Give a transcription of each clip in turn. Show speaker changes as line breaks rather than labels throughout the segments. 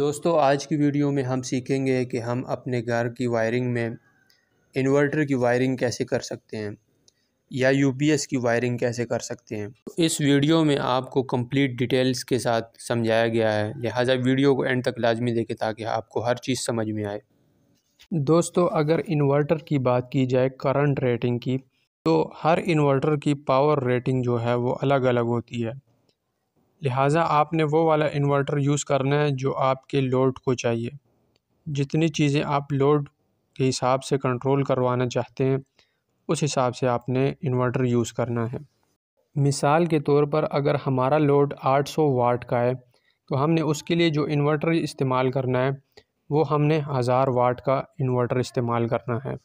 दोस्तों आज की वीडियो में हम सीखेंगे कि हम अपने घर की वायरिंग में इन्वर्टर की वायरिंग कैसे कर सकते हैं या यूपीएस की वायरिंग कैसे कर सकते हैं इस वीडियो में आपको कंप्लीट डिटेल्स के साथ समझाया गया है लिहाजा वीडियो को एंड तक लाजमी देखें ताकि आपको हर चीज़ समझ में आए दोस्तों अगर इन्वर्टर की बात की जाए करंट रेटिंग की तो हर इन्वर्टर की पावर रेटिंग जो है वो अलग अलग होती है लिहाजा आपने वो वाला इन्वर्टर यूज़ करना है जो आपके लोड को चाहिए जितनी चीज़ें आप लोड के हिसाब से कंट्रोल करवाना चाहते हैं उस हिसाब से आपने इन्वर्टर यूज़ करना है मिसाल के तौर पर अगर हमारा लोड 800 वाट का है तो हमने उसके लिए जो इन्वर्टर इस्तेमाल करना है वो हमने हज़ार वाट का इन्वर्टर इस्तेमाल करना है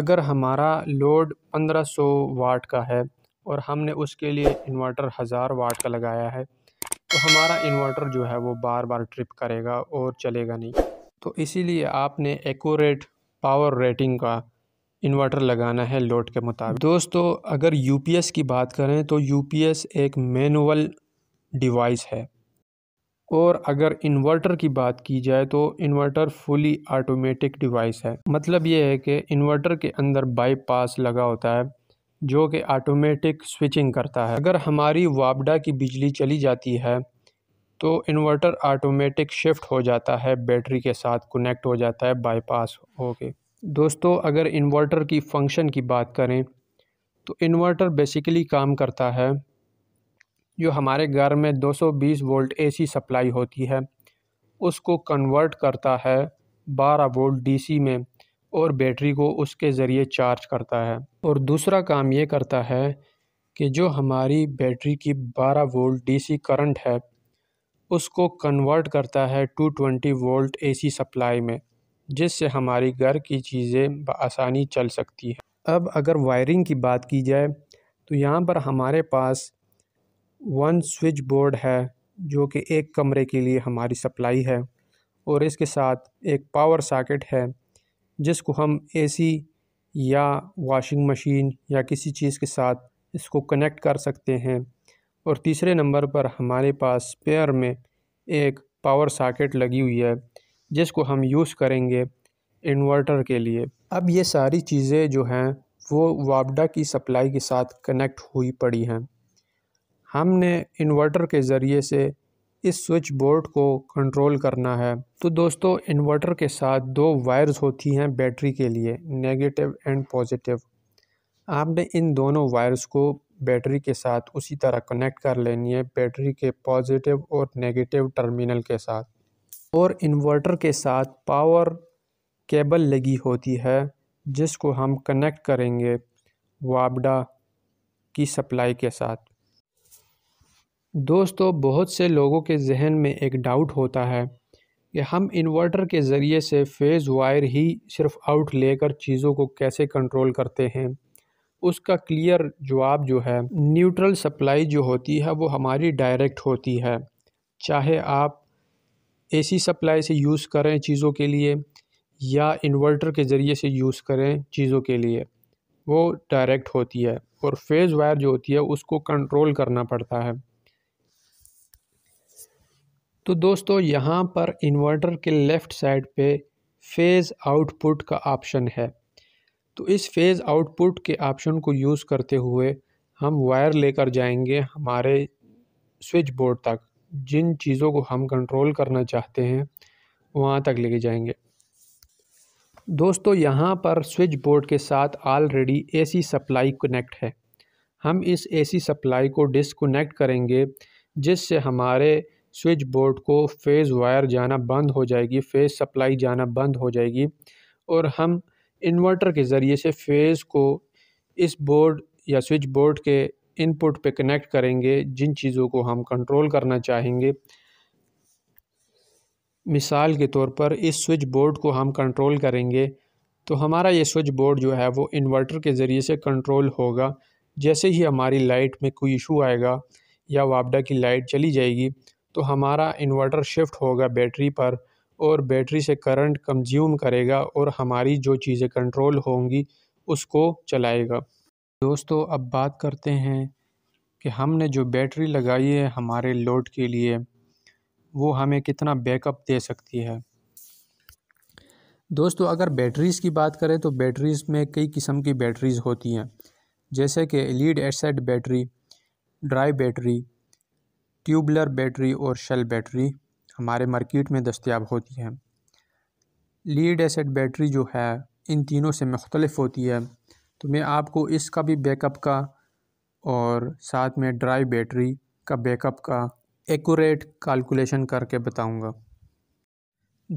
अगर हमारा लोड 1500 वाट का है और हमने उसके लिए इन्वर्टर हज़ार वाट का लगाया है तो हमारा इन्वर्टर जो है वो बार बार ट्रिप करेगा और चलेगा नहीं तो इसीलिए आपने एकोरेट पावर रेटिंग का इन्वर्टर लगाना है लोड के मुताबिक दोस्तों अगर यूपीएस की बात करें तो यूपीएस एक मैनुअल डिवाइस है और अगर इन्वर्टर की बात की जाए तो इन्वर्टर फुली ऑटोमेटिक डिवाइस है मतलब ये है कि इन्वर्टर के अंदर बाईपास लगा होता है जो कि आटोमेटिक स्विचिंग करता है अगर हमारी वापडा की बिजली चली जाती है तो इन्वर्टर आटोमेटिक शिफ्ट हो जाता है बैटरी के साथ कनेक्ट हो जाता है बाईपास होके दोस्तों अगर इन्वर्टर की फंक्शन की बात करें तो इन्वर्टर बेसिकली काम करता है जो हमारे घर में 220 वोल्ट एसी सप्लाई होती है उसको कन्वर्ट करता है 12 वोल्ट डीसी में और बैटरी को उसके ज़रिए चार्ज करता है और दूसरा काम ये करता है कि जो हमारी बैटरी की 12 वोल्ट डीसी करंट है उसको कन्वर्ट करता है 220 वोल्ट एसी सप्लाई में जिससे हमारी घर की चीज़ें आसानी चल सकती हैं अब अगर वायरिंग की बात की जाए तो यहाँ पर हमारे पास वन स्विच बोर्ड है जो कि एक कमरे के लिए हमारी सप्लाई है और इसके साथ एक पावर सॉकेट है जिसको हम एसी या वाशिंग मशीन या किसी चीज़ के साथ इसको कनेक्ट कर सकते हैं और तीसरे नंबर पर हमारे पास पेयर में एक पावर साकेट लगी हुई है जिसको हम यूज़ करेंगे इन्वर्टर के लिए अब ये सारी चीज़ें जो हैं वो वापडा की सप्लाई के साथ कनेक्ट हुई पड़ी हैं हमने इन्वर्टर के ज़रिए से इस स्विच बोर्ड को कंट्रोल करना है तो दोस्तों इन्वर्टर के साथ दो वायर्स होती हैं बैटरी के लिए नेगेटिव एंड पॉजिटिव आपने इन दोनों वायर्स को बैटरी के साथ उसी तरह कनेक्ट कर लेनी है बैटरी के पॉजिटिव और नेगेटिव टर्मिनल के साथ और इन्वर्टर के साथ पावर केबल लगी होती है जिसको हम कनेक्ट करेंगे वाबडा की सप्लाई के साथ दोस्तों बहुत से लोगों के जहन में एक डाउट होता है कि हम इन्वर्टर के ज़रिए से फेज़ वायर ही सिर्फ आउट लेकर चीज़ों को कैसे कंट्रोल करते हैं उसका क्लियर जवाब जो है न्यूट्रल सप्लाई जो होती है वो हमारी डायरेक्ट होती है चाहे आप एसी सप्लाई से यूज़ करें चीज़ों के लिए या इन्वर्टर के ज़रिए से यूज़ करें चीज़ों के लिए वो डायरेक्ट होती है और फेज़ वायर जो होती है उसको कंट्रोल करना पड़ता है तो दोस्तों यहाँ पर इन्वर्टर के लेफ़्ट साइड पे फेज़ आउटपुट का ऑप्शन है तो इस फेज़ आउटपुट के ऑप्शन को यूज़ करते हुए हम वायर लेकर जाएंगे हमारे स्विच बोर्ड तक जिन चीज़ों को हम कंट्रोल करना चाहते हैं वहाँ तक लेके जाएंगे दोस्तों यहाँ पर स्विच बोर्ड के साथ ऑलरेडी एसी सप्लाई कनेक्ट है हम इस एसी सप्लाई को डिसकनेक्ट करेंगे जिससे हमारे स्विच बोर्ड को फेज़ वायर जाना बंद हो जाएगी फेज़ सप्लाई जाना बंद हो जाएगी और हम इन्वर्टर के ज़रिए से फेज़ को इस बोर्ड या स्विच बोर्ड के इनपुट पे कनेक्ट करेंगे जिन चीज़ों को हम कंट्रोल करना चाहेंगे मिसाल के तौर पर इस स्विच बोर्ड को हम कंट्रोल करेंगे तो हमारा ये स्विच बोर्ड जो है वो इन्वर्टर के ज़रिए से कंट्रोल होगा जैसे ही हमारी लाइट में कोई इशू आएगा या वापडा की लाइट चली जाएगी तो हमारा इन्वर्टर शिफ्ट होगा बैटरी पर और बैटरी से करंट कंज्यूम करेगा और हमारी जो चीज़ें कंट्रोल होंगी उसको चलाएगा दोस्तों अब बात करते हैं कि हमने जो बैटरी लगाई है हमारे लोड के लिए वो हमें कितना बैकअप दे सकती है दोस्तों अगर बैटरीज़ की बात करें तो बैटरीज़ में कई किस्म की बैटरीज़ होती हैं जैसे कि lead acid battery dry battery tubular battery और शेल बैटरी हमारे मार्केट में दस्तियाब होती हैं लीड एसिड बैटरी जो है इन तीनों से मुख्तलफ होती है तो मैं आपको इसका भी बैकअप का और साथ में ड्राई बैटरी का बैकअप का एक्यूरेट कैलकुलेशन करके बताऊंगा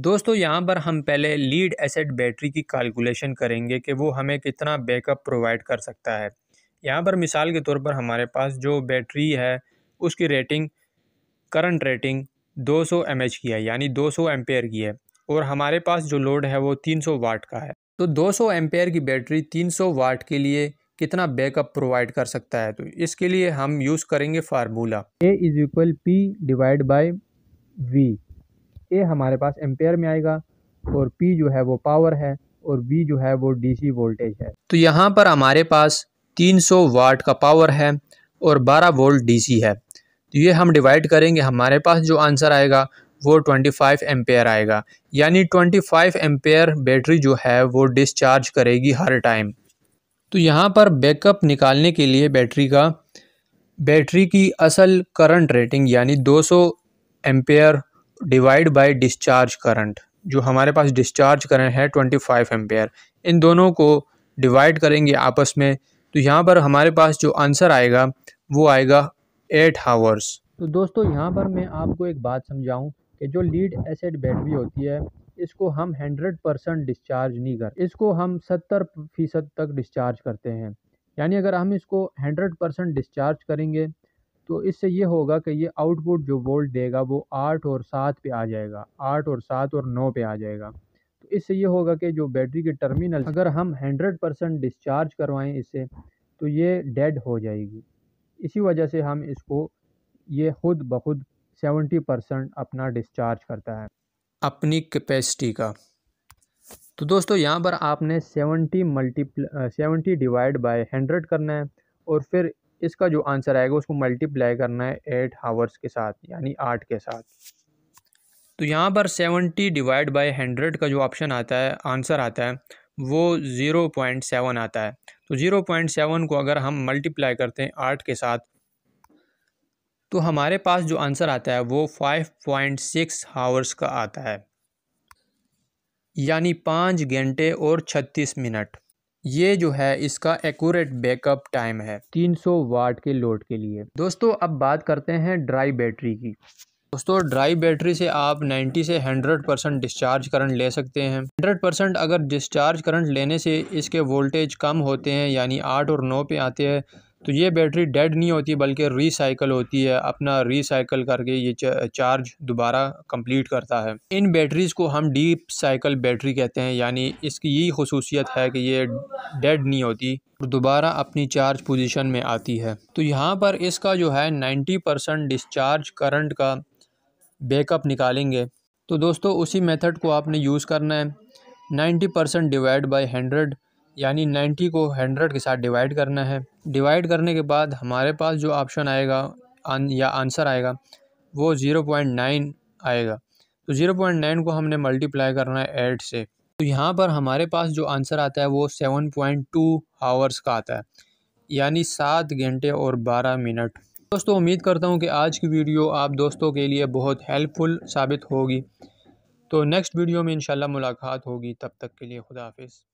दोस्तों यहाँ पर हम पहले लीड एसिड बैटरी की कैलकुलेशन करेंगे कि वो हमें कितना बैकअप प्रोवाइड कर सकता है यहाँ पर मिसाल के तौर पर हमारे पास जो बैटरी है उसकी रेटिंग करंट रेटिंग 200 सौ की है यानी 200 सौ की है और हमारे पास जो लोड है वो 300 वाट का है तो 200 सौ की बैटरी 300 वाट के लिए कितना बैकअप प्रोवाइड कर सकता है तो इसके लिए हम यूज़ करेंगे formula A is equal P divide by V A हमारे पास एम्पेयर में आएगा और पी जो है वो पावर है और वी जो है वो डी वोल्टेज है तो यहाँ पर हमारे पास 300 वाट का पावर है और 12 वोल्ट डीसी है तो ये हम डिवाइड करेंगे हमारे पास जो आंसर आएगा वो 25 फाइव आएगा यानी 25 फाइव बैटरी जो है वो डिस्चार्ज करेगी हर टाइम तो यहाँ पर बैकअप निकालने के लिए बैटरी का बैटरी की असल करंट रेटिंग यानी 200 सौ ampere divide by discharge current जो हमारे पास डिस्चार्ज करंट है 25 फाइव इन दोनों को डिवाइड करेंगे आपस में तो यहाँ पर हमारे पास जो आंसर आएगा वो आएगा एट हावर्स तो दोस्तों यहाँ पर मैं आपको एक बात समझाऊँ कि जो लीड एसिड बैटरी होती है इसको हम हंड्रेड परसेंट डिस्चार्ज नहीं कर इसको हम सत्तर फ़ीसद तक डिस्चार्ज करते हैं यानी अगर हम इसको हंड्रेड परसेंट डिस्चार्ज करेंगे तो इससे ये होगा कि ये आउटपुट जो वोल्ट देगा वो आठ और सात पे आ जाएगा आठ और सात और नौ पे आ जाएगा तो इससे ये होगा कि जो बैटरी के टर्मिनल अगर हम हंड्रेड परसेंट डिस्चार्ज करवाएँ इससे तो ये डेड हो जाएगी इसी वजह से हम इसको ये खुद ब खुद सेवेंटी परसेंट अपना डिस्चार्ज करता है अपनी कैपेसिटी का तो दोस्तों यहाँ पर आपने seventy multiple seventy divide by hundred करना है और फिर इसका जो आंसर आएगा उसको मल्टीप्लाई करना है एट हावर्स के साथ यानी आठ के साथ तो यहाँ पर सेवेंटी डिवाइड बाय हंड्रेड का जो ऑप्शन आता है आंसर आता है वो ज़ीरो पॉइंट सेवन आता है तो ज़ीरो पॉइंट सेवन को अगर हम मल्टीप्लाई करते हैं आठ के साथ तो हमारे पास जो आंसर आता है वो फाइव पॉइंट सिक्स हावर्स का आता है यानी पाँच घंटे और छत्तीस मिनट ये जो है इसका एक्यूरेट बैकअप टाइम है तीन सौ वाट के लोड के लिए दोस्तों अब बात करते हैं ड्राई बैटरी की दोस्तों ड्राई बैटरी से आप 90 से 100 परसेंट डिस्चार्ज करंट ले सकते हैं 100 परसेंट अगर डिस्चार्ज करंट लेने से इसके वोल्टेज कम होते हैं यानी आठ और नौ पे आते हैं तो ये बैटरी डेड नहीं होती बल्कि रीसाइकल होती है अपना रीसाइकल करके ये चार्ज दोबारा कंप्लीट करता है इन बैटरीज़ को हम डीप साइकिल बैटरी कहते हैं यानी इसकी यही खसूसियत है कि ये डेड नहीं होती और दोबारा अपनी चार्ज पोजीशन में आती है तो यहाँ पर इसका जो है 90 परसेंट डिस्चार्ज करंट का बैकअप निकालेंगे तो दोस्तों उसी मेथड को आपने यूज़ करना है ninety percent divide by hundred यानी नाइन्टी को हंड्रेड के साथ डिवाइड करना है डिवाइड करने के बाद हमारे पास जो ऑप्शन आएगा आन, या आंसर आएगा वो ज़ीरो पॉइंट नाइन आएगा तो ज़ीरो पॉइंट नाइन को हमने मल्टीप्लाई करना है एट से तो यहाँ पर हमारे पास जो आंसर आता है वो सेवन पॉइंट टू आवर्स का आता है यानी सात घंटे और बारह मिनट दोस्तों उम्मीद करता हूँ कि आज की वीडियो आप दोस्तों के लिए बहुत हेल्पफुल साबित होगी तो नेक्स्ट वीडियो में इंशाल्लाह मुलाकात होगी तब तक के लिए खुदा हाफिज़